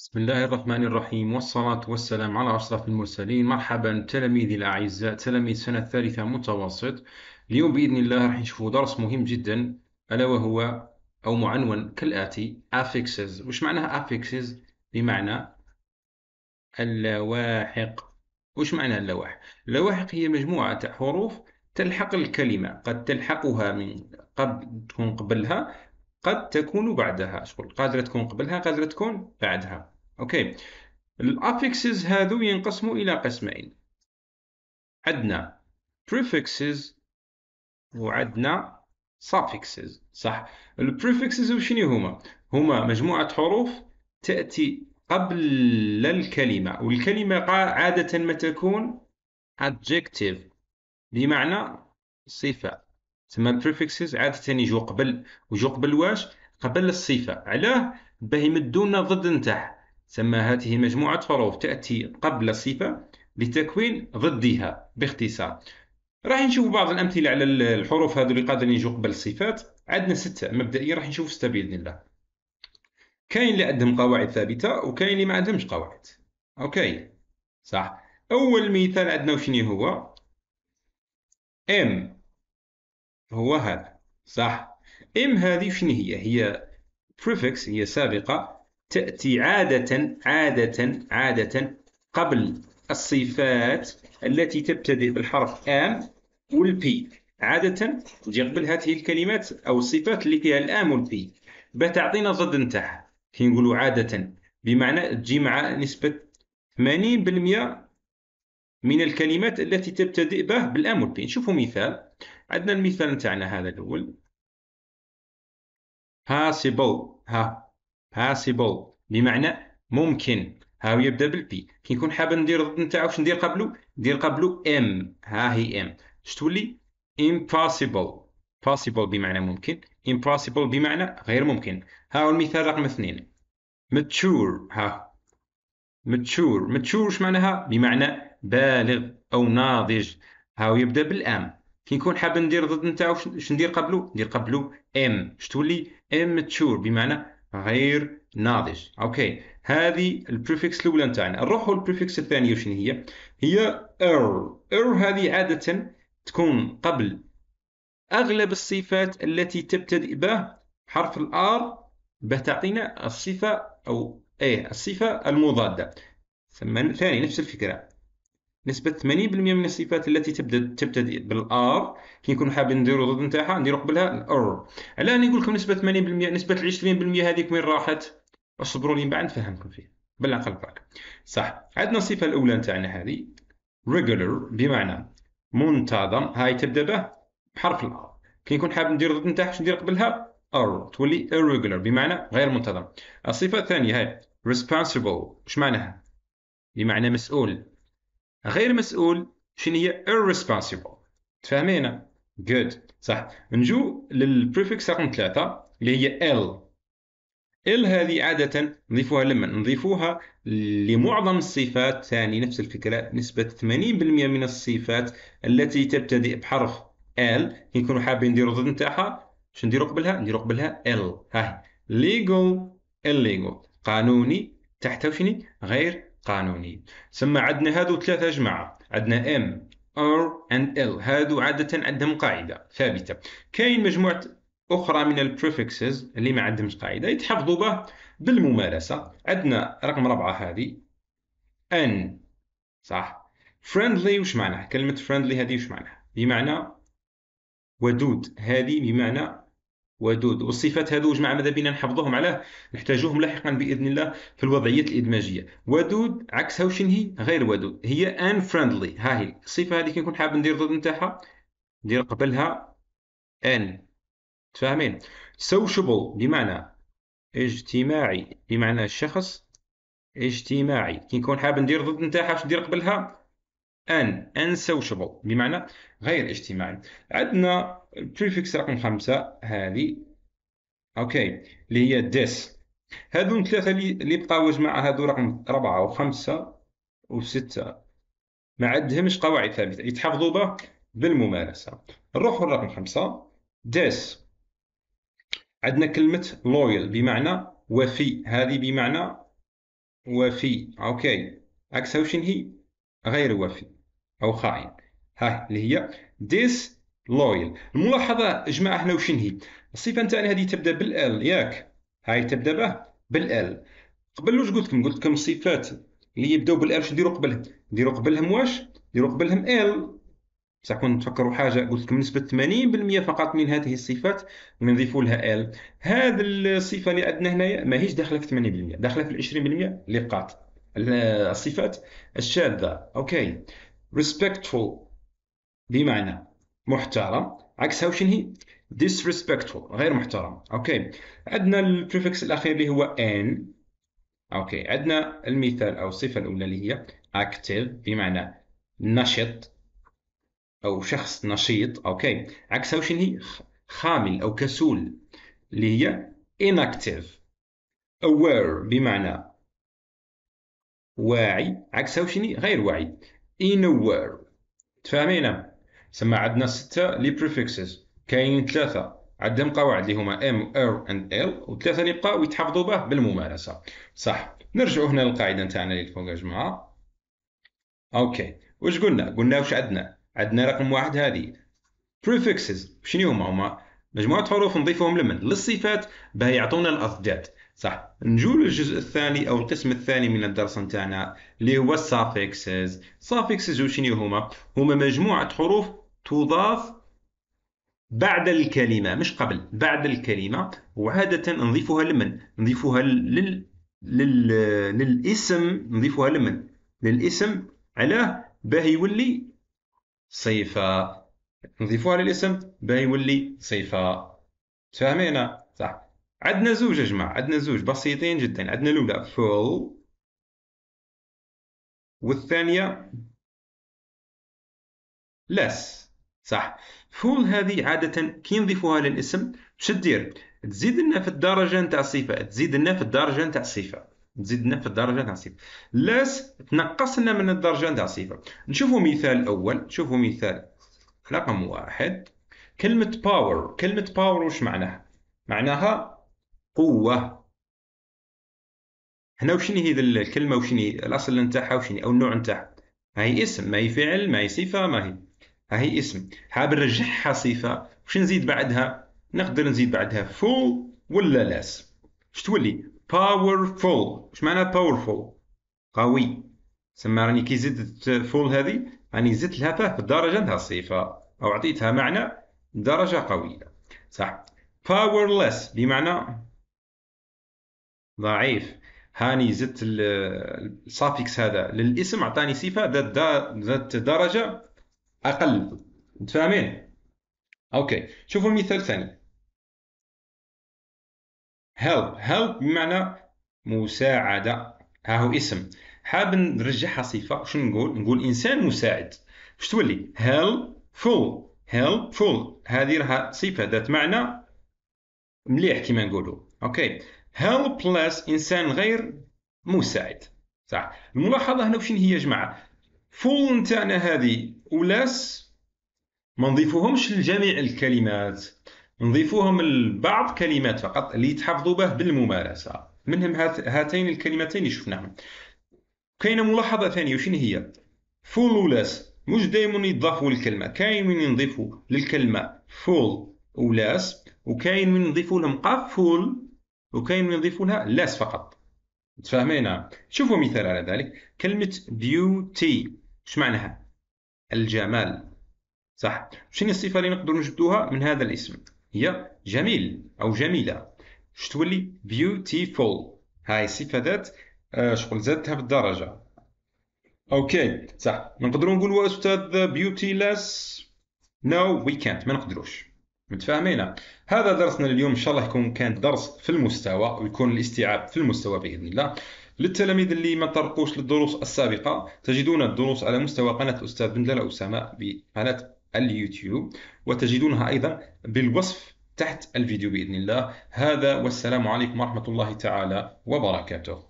بسم الله الرحمن الرحيم والصلاة والسلام على أشرف المرسلين مرحبا تلاميذي الأعزاء تلاميذ سنة الثالثة متوسط اليوم بإذن الله راح نشوفوا درس مهم جدا ألا وهو أو معنون كالآتي affixes وش معناها affixes بمعنى اللواحق وش معنى اللواحق اللواحق هي مجموعة حروف تلحق الكلمة قد تلحقها من قبل تكون قبلها قد تكون بعدها شغل قادرة تكون قبلها قادرة تكون بعدها أوكي الأفكسز هذو ينقسموا إلى قسمين عندنا prefixes وعندنا suffixes صح البريفكسز وشنو هما هما مجموعة حروف تأتي قبل الكلمة والكلمة عادة ما تكون adjective بمعنى صفة تسمى البريفكسز عاده يعني يجو قبل وجو قبل واش قبل الصفه علاه باه يمدونا ضد نتاعها تسمى هذه مجموعه حروف تاتي قبل الصفه لتكوين ضدها باختصار راح نشوف بعض الامثله على الحروف هذو اللي قادرين يجوا قبل الصفات عندنا سته مبدئيا راح نشوف سته باذن الله كاين اللي عندهم قواعد ثابته وكاين اللي ما عندهمش قواعد اوكي صح اول مثال عندنا وشني هو ام هو هذا صح ام هذه شنو هي هي بريفكس هي سابقة تأتي عادة عادة عادة قبل الصفات التي تبتدئ بالحرف ام والبي عادة تجي قبل هذه الكلمات أو الصفات اللي فيها الام والبي بتعطينا ضد نتاعها كي نقولوا عادة بمعنى تجي مع نسبة 80% من الكلمات التي تبتدئ به بالام والبي نشوفوا مثال عندنا المثال نتاعنا هذا الاول possible ها possible بمعنى ممكن ها هو يبدا بالبي كي نكون حاب ندير الضد نتاعو واش ندير قبلو ندير قبلو ام ها هي ام اش تولي impossible possible بمعنى ممكن impossible بمعنى غير ممكن ها هو المثال رقم اثنين mature ها mature mature معناها بمعنى بالغ او ناضج ها هو يبدا بالام كي نكون حاب ندير ضد نتاعو واش ندير قبلو ندير قبلو ام باش تولي ام تشور بمعنى غير ناضج اوكي هذه البريفكس الاولى نتاعنا نروحوا للبريفكس الثانيه شنو هي هي ار ار هذه عاده تكون قبل اغلب الصفات التي تبتدئ به حرف الار باه تعطينا الصفه او ايه الصفه المضاده ثم ثاني نفس الفكره نسبة 80% من الصفات التي تبدا تبتدئ بالار كي نكونوا حابين نديروا ضد نتاعها نديروا قبلها الار أني نقول لكم نسبة 80% نسبة 20% هذيك وين راحت اصبروا لي من بعد نفهمكم فيها بالعقل برك صح عندنا الصفة الأولى نتاعنا هذه regular بمعنى منتظم هاي تبدا به بحرف الار كي نكون حاب ندير ضد نتاعها شندير قبلها ار تولي irregular بمعنى غير منتظم الصفة الثانية هاي responsible وش معناها بمعنى مسؤول غير مسؤول شنو هي irresponsible تفهمينا good صح نجو للبريفكس رقم ثلاثة اللي هي ال ال هذه عادة نضيفوها لمن نضيفوها لمعظم الصفات ثاني نفس الفكرة نسبة 80% من الصفات التي تبتدئ بحرف ال نكونوا حابين نديروا ضد نتاعها شنو نديروا قبلها نديروا قبلها ال هاي legal illegal قانوني تحت شنو غير قانوني ثم عندنا هادو ثلاثة جماعة عندنا M R and L هادو عادة عندهم قاعدة ثابتة كاين مجموعة أخرى من البريفكسز اللي ما عندهمش قاعدة يتحفظوا به بالممارسة عندنا رقم ربعة هذه N صح friendly وش معناها كلمة friendly هذه وش معناها بمعنى ودود هذه بمعنى ودود والصفات هذو جماعة ماذا بينا نحفظوهم علاه نحتاجوهم لاحقا باذن الله في الوضعيات الادماجيه ودود عكسها وشين هي غير ودود هي ان فريندلي ها هي الصفه هذه كي نكون حاب ندير ضد نتاعها ندير قبلها ان تفاهمين سوشبل بمعنى اجتماعي بمعنى الشخص اجتماعي كي نكون حاب ندير ضد نتاعها واش ندير قبلها ان سوشيبل بمعنى غير اجتماعي عندنا بريفكس رقم خمسة هذه اوكي اللي هي ديس هذو ثلاثة اللي بقاو جماعة هذو رقم أربعة وخمسة وستة ما عندهمش قواعد ثابتة يتحفظوا به بالممارسة نروحوا لرقم خمسة ديس عندنا كلمة loyal بمعنى وفي هذه بمعنى وفي اوكي عكسها وشنو هي غير وفي او خائن ها اللي هي ديس لويل الملاحظه جماعه هنا واش هي الصفه نتاعنا هذه تبدا بالال ياك هاي تبدا به بالال قبل واش قلت لكم قلت لكم الصفات اللي يبداو بالال واش نديرو قبلهم نديرو قبلهم واش نديرو قبلهم ال بصح كون تفكروا حاجه قلت لكم نسبه 80% فقط من هذه الصفات نضيفوا لها ال هذه الصفه اللي عندنا هنايا ماهيش داخله في 80% داخله في 20% اللي بقات الصفات الشاذه اوكي respectful بمعنى محترم عكسها وشن هي disrespectful غير محترم اوكي عندنا البريفكس الاخير اللي هو ان اوكي عندنا المثال او الصفه الاولى اللي هي active بمعنى نشط او شخص نشيط اوكي عكسها وشن هي خامل او كسول اللي هي inactive aware بمعنى واعي عكسها وشني غير واعي anywhere تفاهمينا سما عندنا ستة لي بريفيكسز كاينين ثلاثة عندهم قواعد اللي هما ام ار اند ال وثلاثة اللي بقاو يتحفظوا به بالممارسة صح نرجعوا هنا للقاعدة نتاعنا اللي فوق يا جماعة اوكي واش قلنا قلنا واش عندنا عندنا رقم واحد هذه prefixes شنو هما هما مجموعه حروف نضيفهم لمن للصفات باه يعطونا الاضداد صح نجول للجزء الثاني او القسم الثاني من الدرس نتاعنا اللي هو السافكسز سافيكسز وشنو هما هما مجموعه حروف تضاف بعد الكلمة مش قبل بعد الكلمة وعادة نضيفها لمن نضيفها لل... لل... للاسم نضيفها لمن للاسم علاه باه يولي صفة نضيفوها للاسم باه يولي صفه تفهمينا صح عندنا زوج يا جماعه عندنا زوج بسيطين جدا عندنا الاولى فول والثانيه لس صح فول هذه عادة كي نضيفوها للاسم شو دير؟ تزيد لنا في الدرجة نتاع الصفة، تزيد لنا في الدرجة نتاع الصفة، تزيد لنا في الدرجة نتاع الصفة، لس تنقص لنا من الدرجة نتاع الصفة، نشوفوا مثال أول، نشوفوا مثال رقم واحد كلمة باور كلمة باور وش معناها معناها قوة هنا وشني هي الكلمة وشني الأصل نتاعها وشني أو النوع نتاعها ما هي اسم ما هي فعل ما هي صفة ما هي ها هي اسم حاب نرجعها صفة وش نزيد بعدها نقدر نزيد بعدها فول ولا لاس اش تولي فول اش معناها فول قوي سما راني كي زدت فول هذه راني زدت لها في بالدرجة نتاع الصفة أو أعطيتها معنى درجة قوية صح powerless بمعنى ضعيف هاني زدت السافكس هذا للاسم عطاني صفة ذات درجة أقل متفاهمين أوكي شوفوا المثال الثاني help help بمعنى مساعدة ها هو اسم حاب نرجعها صفة شنو نقول نقول إنسان مساعد واش تولي help فول helpful فول هذه راها صفة ذات معنى مليح كما نقولوا اوكي helpless انسان غير مساعد صح الملاحظة هنا وشين هي يا جماعة فول نتاعنا هذه ولاس ما نضيفوهمش لجميع الكلمات نضيفوهم لبعض كلمات فقط اللي يتحفظوا به بالممارسة منهم هاتين الكلمتين اللي شفناهم كاينة ملاحظة ثانية وشين هي فول ولاس مش دائما يضافوا للكلمه كاين من يضيفوا للكلمه فول ولاس وكاين من يضيفوا لهم قاف فول وكاين من يضيفوا لها لاس فقط متفاهمين شوفوا مثال على ذلك كلمه بيوتي اش معناها الجمال صح شنو الصفه اللي نقدر نجبدوها من هذا الاسم هي جميل او جميله اش تولي بيوتيفول هاي الصفه ذات آه، شغل زادتها بالدرجه اوكي صح نقدروا نقولوا استاذ بيوتي لاس نو وي كانت ما نقدروش متفاهمين هذا درسنا اليوم ان شاء الله يكون كان درس في المستوى ويكون الاستيعاب في المستوى باذن الله للتلاميذ اللي ما طرقوش للدروس السابقه تجدون الدروس على مستوى قناه الاستاذ بندلة اسامه بقناه اليوتيوب وتجدونها ايضا بالوصف تحت الفيديو باذن الله هذا والسلام عليكم ورحمه الله تعالى وبركاته